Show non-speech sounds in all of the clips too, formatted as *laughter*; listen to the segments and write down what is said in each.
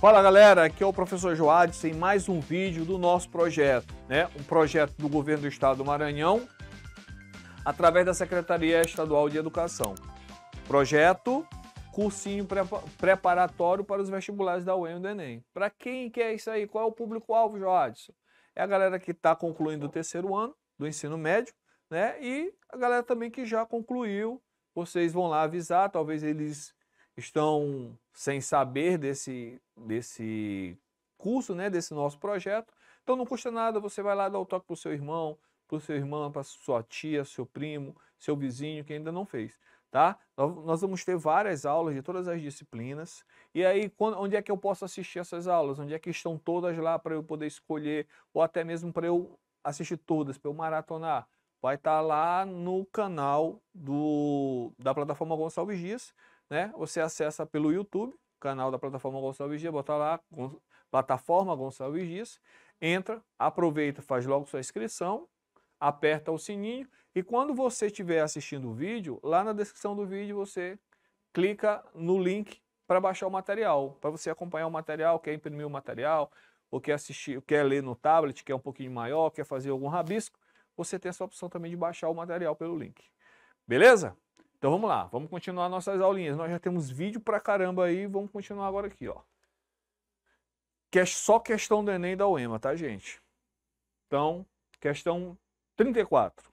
Fala galera, aqui é o professor Joades em mais um vídeo do nosso projeto, né? Um projeto do governo do estado do Maranhão através da Secretaria Estadual de Educação. Projeto cursinho preparatório para os vestibulares da UEM e do Enem. Para quem que é isso aí? Qual é o público-alvo, Joades? É a galera que está concluindo o terceiro ano do ensino médio, né? E a galera também que já concluiu. Vocês vão lá avisar, talvez eles estão sem saber desse, desse curso, né, desse nosso projeto. Então não custa nada, você vai lá dar o toque para o seu irmão, para o seu irmão, para sua tia, seu primo, seu vizinho que ainda não fez. Tá? Nós vamos ter várias aulas de todas as disciplinas. E aí, quando, onde é que eu posso assistir essas aulas? Onde é que estão todas lá para eu poder escolher? Ou até mesmo para eu assistir todas, para eu maratonar? Vai estar tá lá no canal do, da plataforma Gonçalves Dias né? Você acessa pelo YouTube, canal da plataforma Gonçalves Dias, bota lá, plataforma Gonçalves Dias, entra, aproveita, faz logo sua inscrição, aperta o sininho e quando você estiver assistindo o vídeo, lá na descrição do vídeo você clica no link para baixar o material, para você acompanhar o material, quer imprimir o material, ou quer assistir, quer ler no tablet, quer um pouquinho maior, quer fazer algum rabisco, você tem essa opção também de baixar o material pelo link. Beleza? Então vamos lá, vamos continuar nossas aulinhas. Nós já temos vídeo pra caramba aí, vamos continuar agora aqui, ó. Que é só questão do Enem da UEMA, tá, gente? Então, questão 34.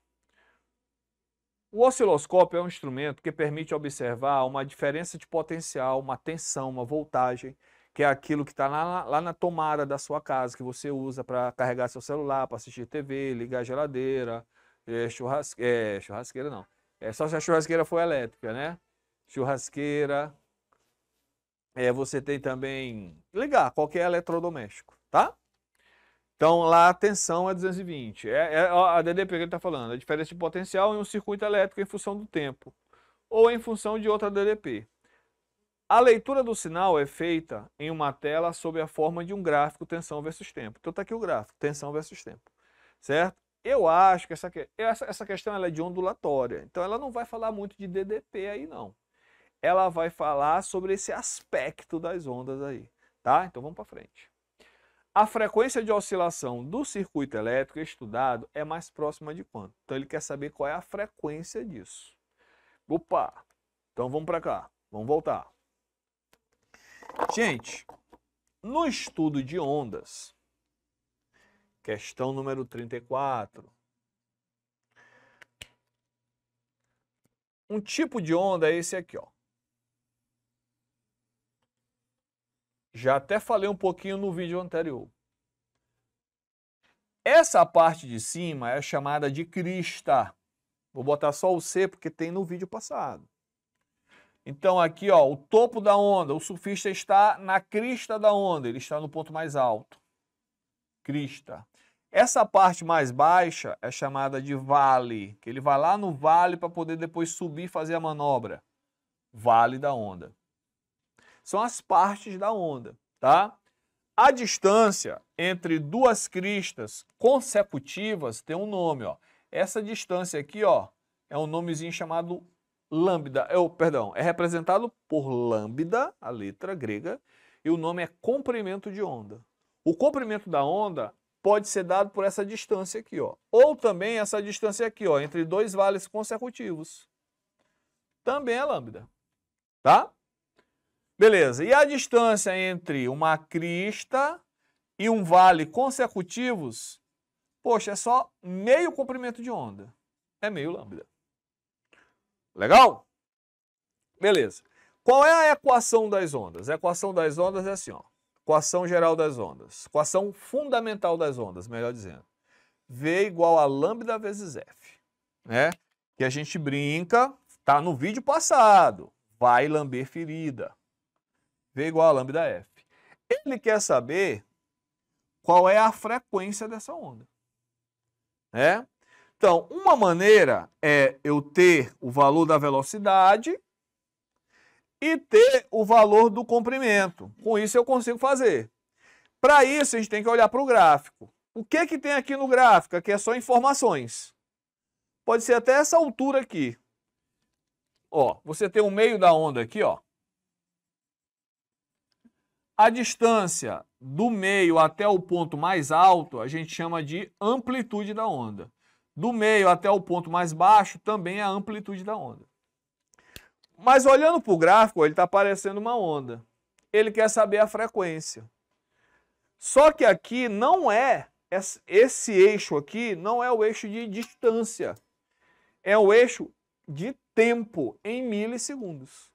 O osciloscópio é um instrumento que permite observar uma diferença de potencial, uma tensão, uma voltagem, que é aquilo que está lá, lá, na tomada da sua casa, que você usa para carregar seu celular, para assistir TV, ligar a geladeira, é, churrasque... é, churrasqueira não, é só se a churrasqueira for elétrica, né? Churrasqueira. É, você tem também ligar qualquer eletrodoméstico, tá? Então lá a tensão é 220. É, é a DDP que ele está falando, a diferença de potencial em um circuito elétrico em função do tempo ou em função de outra DDP. A leitura do sinal é feita em uma tela sob a forma de um gráfico tensão versus tempo. Então está aqui o gráfico, tensão versus tempo, certo? Eu acho que essa, essa, essa questão é de ondulatória, então ela não vai falar muito de DDP aí não. Ela vai falar sobre esse aspecto das ondas aí, tá? Então vamos para frente. A frequência de oscilação do circuito elétrico estudado é mais próxima de quanto? Então ele quer saber qual é a frequência disso. Opa! Então vamos para cá, vamos voltar. Gente, no estudo de ondas, Questão número 34. Um tipo de onda é esse aqui, ó. Já até falei um pouquinho no vídeo anterior. Essa parte de cima é chamada de crista. Vou botar só o C porque tem no vídeo passado. Então aqui, ó, o topo da onda, o surfista está na crista da onda, ele está no ponto mais alto. Crista. Essa parte mais baixa é chamada de vale, que ele vai lá no vale para poder depois subir e fazer a manobra. Vale da onda. São as partes da onda, tá? A distância entre duas cristas consecutivas tem um nome, ó. Essa distância aqui, ó, é um nomezinho chamado lambda. É, o perdão, é representado por lambda, a letra grega, e o nome é comprimento de onda. O comprimento da onda pode ser dado por essa distância aqui, ó. Ou também essa distância aqui, ó, entre dois vales consecutivos. Também é lambda. Tá? Beleza. E a distância entre uma crista e um vale consecutivos, poxa, é só meio comprimento de onda. É meio lambda. Legal? Beleza. Qual é a equação das ondas? A equação das ondas é assim, ó equação geral das ondas. equação fundamental das ondas, melhor dizendo. V igual a lambda vezes F. Né? Que a gente brinca, tá no vídeo passado. Vai lamber ferida. V igual a lambda F. Ele quer saber qual é a frequência dessa onda. Né? Então, uma maneira é eu ter o valor da velocidade e ter o valor do comprimento. Com isso eu consigo fazer. Para isso, a gente tem que olhar para o gráfico. O que, que tem aqui no gráfico? Aqui é só informações. Pode ser até essa altura aqui. Ó, você tem o meio da onda aqui, ó. A distância do meio até o ponto mais alto, a gente chama de amplitude da onda. Do meio até o ponto mais baixo, também é a amplitude da onda. Mas olhando para o gráfico, ele está parecendo uma onda. Ele quer saber a frequência. Só que aqui não é, esse eixo aqui não é o eixo de distância. É o eixo de tempo em milissegundos.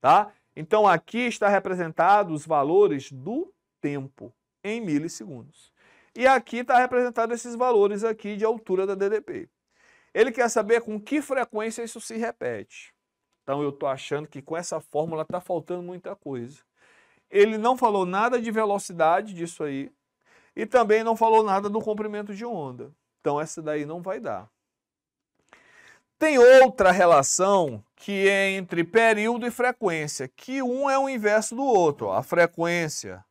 Tá? Então aqui está representado os valores do tempo em milissegundos. E aqui está representado esses valores aqui de altura da DDP. Ele quer saber com que frequência isso se repete. Então eu estou achando que com essa fórmula está faltando muita coisa. Ele não falou nada de velocidade disso aí e também não falou nada do comprimento de onda. Então essa daí não vai dar. Tem outra relação que é entre período e frequência, que um é o inverso do outro. A frequência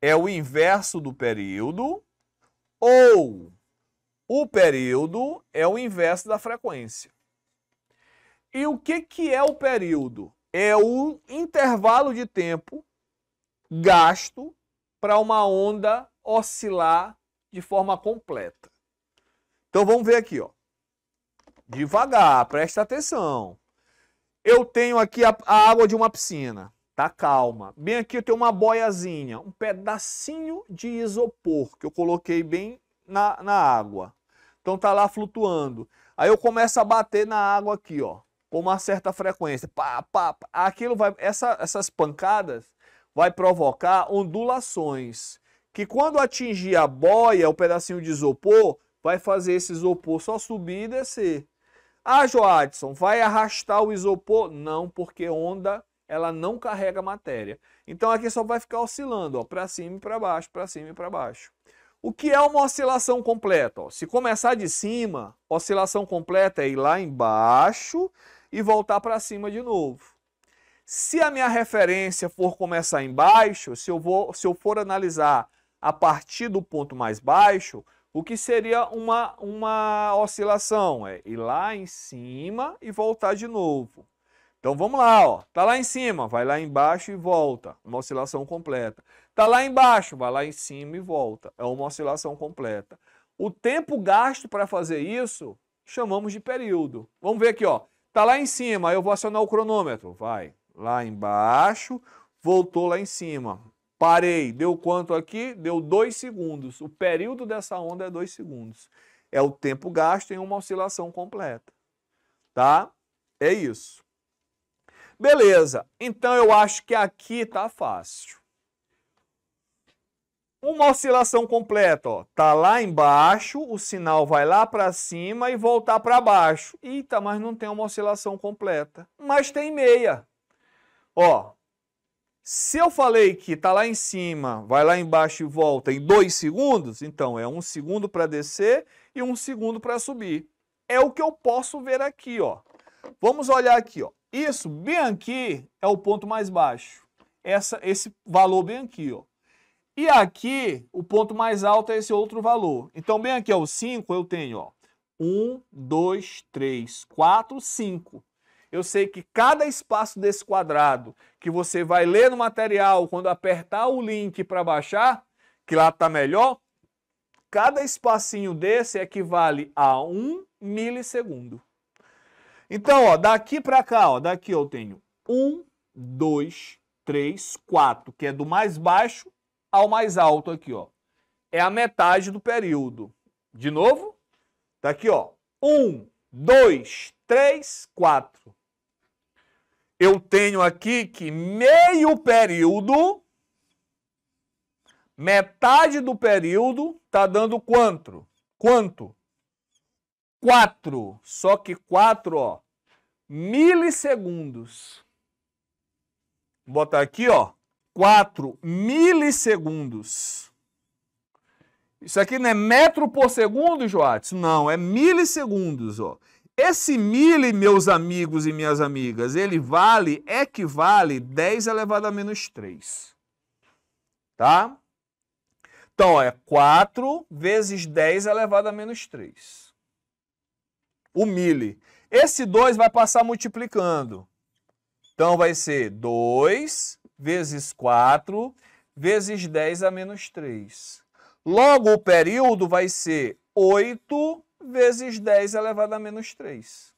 é o inverso do período ou o período é o inverso da frequência. E o que, que é o período? É o intervalo de tempo gasto para uma onda oscilar de forma completa. Então vamos ver aqui, ó. Devagar, presta atenção. Eu tenho aqui a, a água de uma piscina, tá calma. Bem aqui eu tenho uma boiazinha, um pedacinho de isopor que eu coloquei bem na, na água. Então tá lá flutuando. Aí eu começo a bater na água aqui, ó com uma certa frequência. Pá, pá, pá. Aquilo vai, essa, essas pancadas vai provocar ondulações, que quando atingir a boia, o pedacinho de isopor, vai fazer esse isopor só subir e descer. Ah, Joadson, vai arrastar o isopor? Não, porque onda ela não carrega matéria. Então aqui só vai ficar oscilando, ó, para cima e para baixo, para cima e para baixo. O que é uma oscilação completa? Ó? Se começar de cima, oscilação completa é ir lá embaixo e voltar para cima de novo. Se a minha referência for começar embaixo, se eu, vou, se eu for analisar a partir do ponto mais baixo, o que seria uma, uma oscilação? É ir lá em cima e voltar de novo. Então vamos lá, ó. Tá lá em cima, vai lá embaixo e volta. Uma oscilação completa. Tá lá embaixo, vai lá em cima e volta. É uma oscilação completa. O tempo gasto para fazer isso chamamos de período. Vamos ver aqui, ó. Tá lá em cima, eu vou acionar o cronômetro. Vai lá embaixo, voltou lá em cima. Parei, deu quanto aqui? Deu dois segundos. O período dessa onda é dois segundos. É o tempo gasto em uma oscilação completa. Tá? É isso. Beleza. Então eu acho que aqui tá fácil. Uma oscilação completa, ó. Tá lá embaixo, o sinal vai lá para cima e voltar para baixo. Eita, mas não tem uma oscilação completa. Mas tem meia. Ó. Se eu falei que tá lá em cima, vai lá embaixo e volta em dois segundos, então é um segundo para descer e um segundo para subir. É o que eu posso ver aqui, ó. Vamos olhar aqui, ó. Isso bem aqui é o ponto mais baixo. Essa, esse valor bem aqui, ó. E aqui, o ponto mais alto é esse outro valor. Então, bem aqui, ó, o 5, eu tenho 1, 2, 3, 4, 5. Eu sei que cada espaço desse quadrado que você vai ler no material, quando apertar o link para baixar, que lá está melhor, cada espacinho desse equivale a 1 milissegundo. Então, ó, daqui para cá, ó, daqui eu tenho 1, 2, 3, 4, que é do mais baixo ao mais alto aqui, ó. É a metade do período. De novo? Tá aqui, ó. um dois três quatro Eu tenho aqui que meio período, metade do período, tá dando quanto? Quanto? quatro Só que quatro ó, milissegundos. Vou botar aqui, ó, 4 milissegundos. Isso aqui não é metro por segundo, Joates? Não, é milissegundos, ó. Esse mili, meus amigos e minhas amigas, ele vale, equivale 10 elevado a menos 3. Tá? Então, é 4 vezes 10 elevado a menos 3. O mili. Esse 2 vai passar multiplicando. Então, vai ser 2 vezes 4, vezes 10 a menos 3. Logo, o período vai ser 8 vezes 10 elevado a menos 3.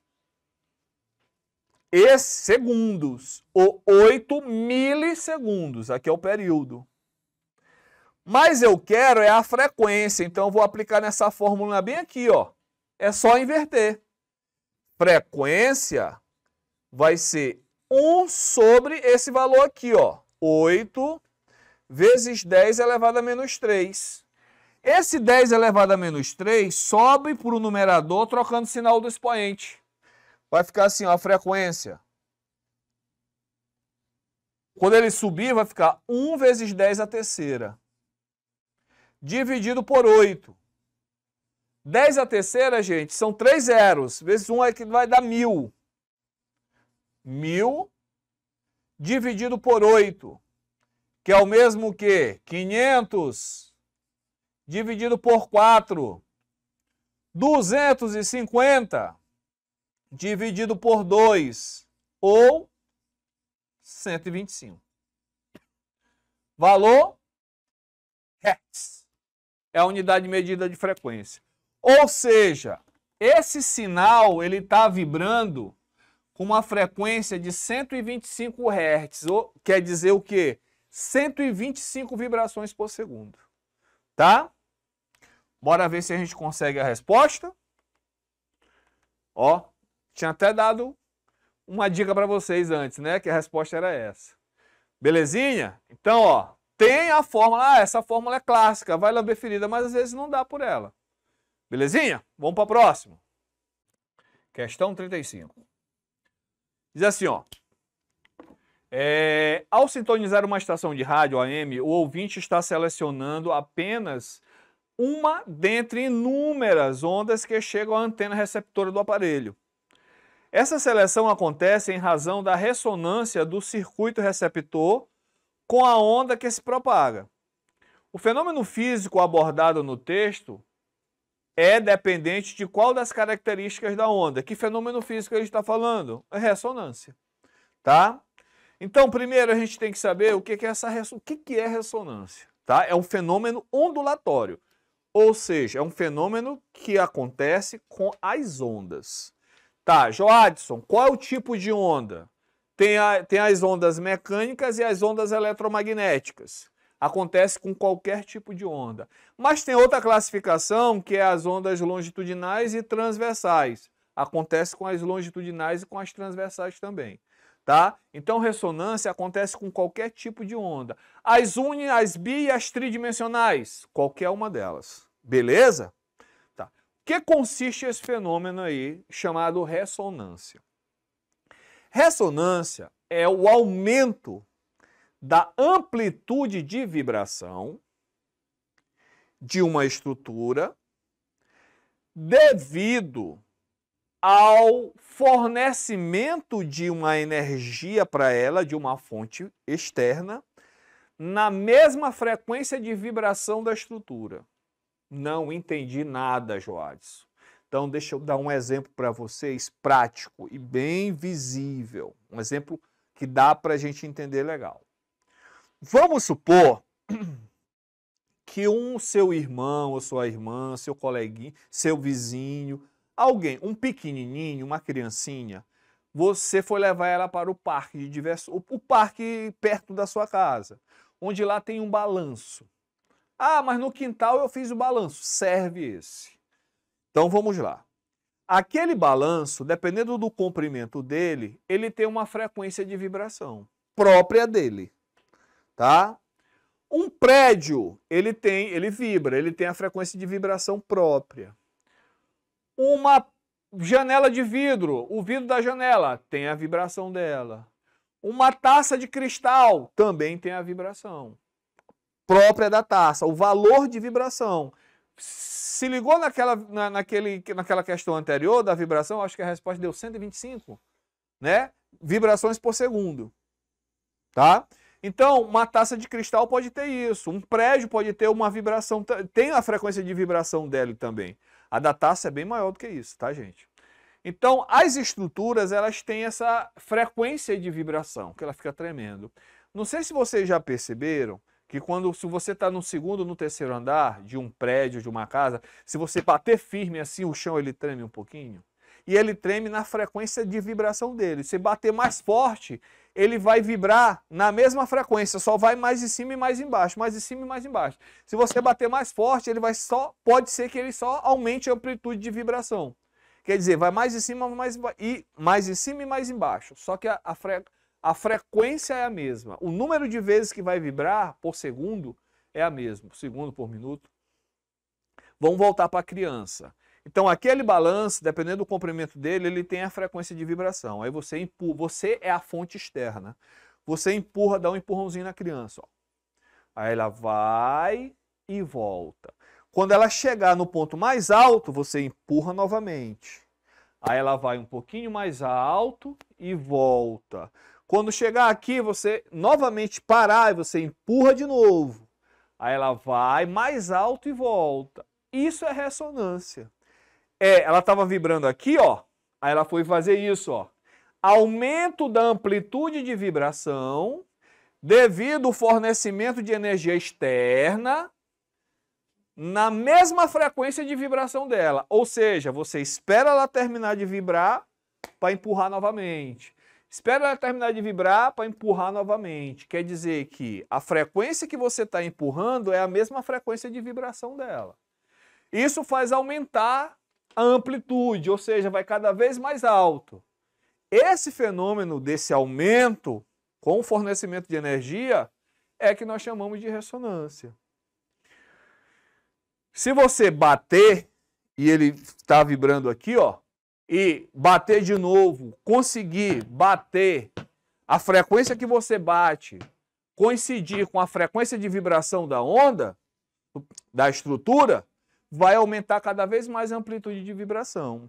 E segundos, ou 8 milissegundos, aqui é o período. Mas eu quero é a frequência, então eu vou aplicar nessa fórmula bem aqui, ó. É só inverter. Frequência vai ser 1 sobre esse valor aqui, ó. 8 vezes 10 elevado a menos 3. Esse 10 elevado a menos 3 sobe para o numerador trocando o sinal do expoente. Vai ficar assim, ó, a frequência. Quando ele subir, vai ficar 1 vezes 10 a terceira. Dividido por 8. 10 a terceira, gente, são três zeros. Vezes 1 é que vai dar 1.000 mil dividido por 8, que é o mesmo que 500 dividido por 4, 250 dividido por 2, ou 125. Valor Hertz. É a unidade de medida de frequência. Ou seja, esse sinal ele está vibrando com uma frequência de 125 Hz, ou quer dizer o quê? 125 vibrações por segundo. Tá? Bora ver se a gente consegue a resposta. Ó, tinha até dado uma dica para vocês antes, né? Que a resposta era essa. Belezinha? Então, ó, tem a fórmula. Ah, essa fórmula é clássica, vai lamber ferida, mas às vezes não dá por ela. Belezinha? Vamos para a próxima. Questão 35. Diz assim, ó. É, ao sintonizar uma estação de rádio AM, o ouvinte está selecionando apenas uma dentre inúmeras ondas que chegam à antena receptora do aparelho. Essa seleção acontece em razão da ressonância do circuito receptor com a onda que se propaga. O fenômeno físico abordado no texto é dependente de qual das características da onda. Que fenômeno físico a gente está falando? É ressonância, tá? Então, primeiro a gente tem que saber o que, é essa o que, que é ressonância, tá? É um fenômeno ondulatório, ou seja, é um fenômeno que acontece com as ondas. Tá, Joadson, qual é o tipo de onda? Tem, a, tem as ondas mecânicas e as ondas eletromagnéticas. Acontece com qualquer tipo de onda. Mas tem outra classificação que é as ondas longitudinais e transversais. Acontece com as longitudinais e com as transversais também. Tá? Então, ressonância acontece com qualquer tipo de onda. As uni, as bi e as tridimensionais, qualquer uma delas. Beleza? Tá. O que consiste esse fenômeno aí chamado ressonância? Ressonância é o aumento da amplitude de vibração de uma estrutura devido ao fornecimento de uma energia para ela, de uma fonte externa, na mesma frequência de vibração da estrutura. Não entendi nada, Joades. Então, deixa eu dar um exemplo para vocês prático e bem visível. Um exemplo que dá para a gente entender legal. Vamos supor *clears throat* que um seu irmão ou sua irmã, seu coleguinha, seu vizinho, alguém, um pequenininho, uma criancinha, você foi levar ela para o parque de diversos, o parque perto da sua casa, onde lá tem um balanço. Ah, mas no quintal eu fiz o balanço. Serve esse. Então vamos lá. Aquele balanço, dependendo do comprimento dele, ele tem uma frequência de vibração própria dele tá? Um prédio, ele tem, ele vibra, ele tem a frequência de vibração própria. Uma janela de vidro, o vidro da janela tem a vibração dela. Uma taça de cristal também tem a vibração própria da taça, o valor de vibração. Se ligou naquela, na, naquele, naquela questão anterior da vibração, acho que a resposta deu 125, né? Vibrações por segundo, tá? Então, uma taça de cristal pode ter isso, um prédio pode ter uma vibração, tem a frequência de vibração dele também. A da taça é bem maior do que isso, tá, gente? Então, as estruturas, elas têm essa frequência de vibração, que ela fica tremendo. Não sei se vocês já perceberam que quando, se você está no segundo, no terceiro andar de um prédio, de uma casa, se você bater firme assim, o chão ele treme um pouquinho? E ele treme na frequência de vibração dele. Se bater mais forte, ele vai vibrar na mesma frequência, só vai mais em cima e mais embaixo, mais em cima e mais embaixo. Se você bater mais forte, ele vai só, pode ser que ele só aumente a amplitude de vibração. Quer dizer, vai mais em cima, mais e mais em cima e mais embaixo. Só que a, a, fre, a frequência é a mesma. O número de vezes que vai vibrar por segundo é a mesma, segundo por minuto. Vamos voltar para a criança. Então, aquele balanço, dependendo do comprimento dele, ele tem a frequência de vibração. Aí você empurra, você é a fonte externa. Você empurra, dá um empurrãozinho na criança. Ó. Aí ela vai e volta. Quando ela chegar no ponto mais alto, você empurra novamente. Aí ela vai um pouquinho mais alto e volta. Quando chegar aqui, você novamente parar e você empurra de novo. Aí ela vai mais alto e volta. Isso é ressonância. É, ela estava vibrando aqui, ó. Aí ela foi fazer isso, ó. Aumento da amplitude de vibração devido ao fornecimento de energia externa na mesma frequência de vibração dela. Ou seja, você espera ela terminar de vibrar para empurrar novamente. Espera ela terminar de vibrar para empurrar novamente. Quer dizer que a frequência que você está empurrando é a mesma frequência de vibração dela. Isso faz aumentar a amplitude, ou seja, vai cada vez mais alto. Esse fenômeno desse aumento com o fornecimento de energia é que nós chamamos de ressonância. Se você bater e ele está vibrando aqui, ó, e bater de novo, conseguir bater a frequência que você bate coincidir com a frequência de vibração da onda da estrutura, vai aumentar cada vez mais a amplitude de vibração.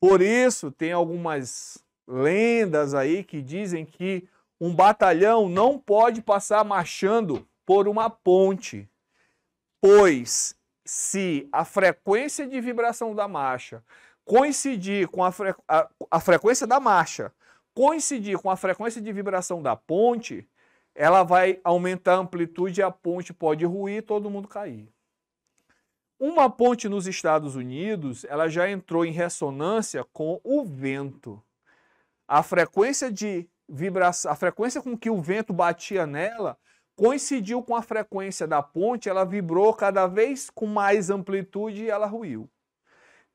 Por isso, tem algumas lendas aí que dizem que um batalhão não pode passar marchando por uma ponte, pois se a frequência de vibração da marcha coincidir com a, fre... a, a frequência da marcha coincidir com a frequência de vibração da ponte, ela vai aumentar a amplitude e a ponte pode ruir e todo mundo cair. Uma ponte nos Estados Unidos, ela já entrou em ressonância com o vento. A frequência de vibração, a frequência com que o vento batia nela coincidiu com a frequência da ponte, ela vibrou cada vez com mais amplitude e ela ruiu.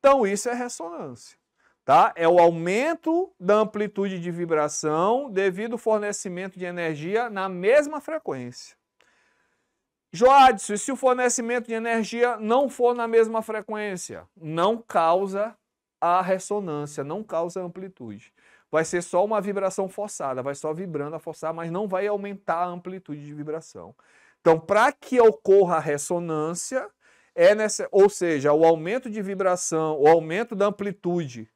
Então isso é ressonância, tá? É o aumento da amplitude de vibração devido ao fornecimento de energia na mesma frequência. Joadson, se o fornecimento de energia não for na mesma frequência, não causa a ressonância, não causa amplitude. Vai ser só uma vibração forçada, vai só vibrando a forçar, mas não vai aumentar a amplitude de vibração. Então, para que ocorra a ressonância, é nessa, ou seja, o aumento de vibração, o aumento da amplitude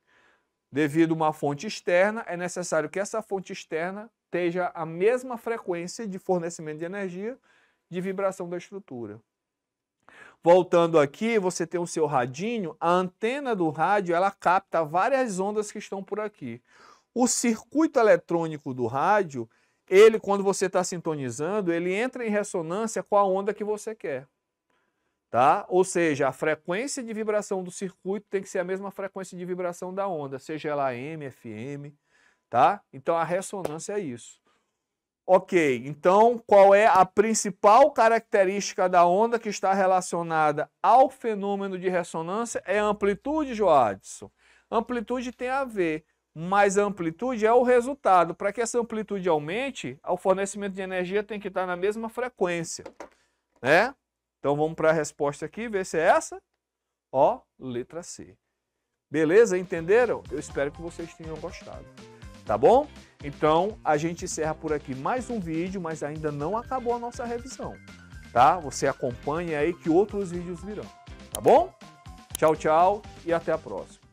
devido a uma fonte externa, é necessário que essa fonte externa esteja a mesma frequência de fornecimento de energia de vibração da estrutura. Voltando aqui, você tem o seu radinho, a antena do rádio, ela capta várias ondas que estão por aqui. O circuito eletrônico do rádio, ele quando você está sintonizando, ele entra em ressonância com a onda que você quer. Tá? Ou seja, a frequência de vibração do circuito tem que ser a mesma frequência de vibração da onda, seja ela AM, FM, tá? Então a ressonância é isso. Ok, então qual é a principal característica da onda que está relacionada ao fenômeno de ressonância? É a amplitude, Joadson. Amplitude tem a ver, mas amplitude é o resultado. Para que essa amplitude aumente, o fornecimento de energia tem que estar na mesma frequência. Né? Então vamos para a resposta aqui, ver se é essa. Ó, letra C. Beleza? Entenderam? Eu espero que vocês tenham gostado. Tá bom? Então, a gente encerra por aqui mais um vídeo, mas ainda não acabou a nossa revisão, tá? Você acompanha aí que outros vídeos virão, tá bom? Tchau, tchau e até a próxima.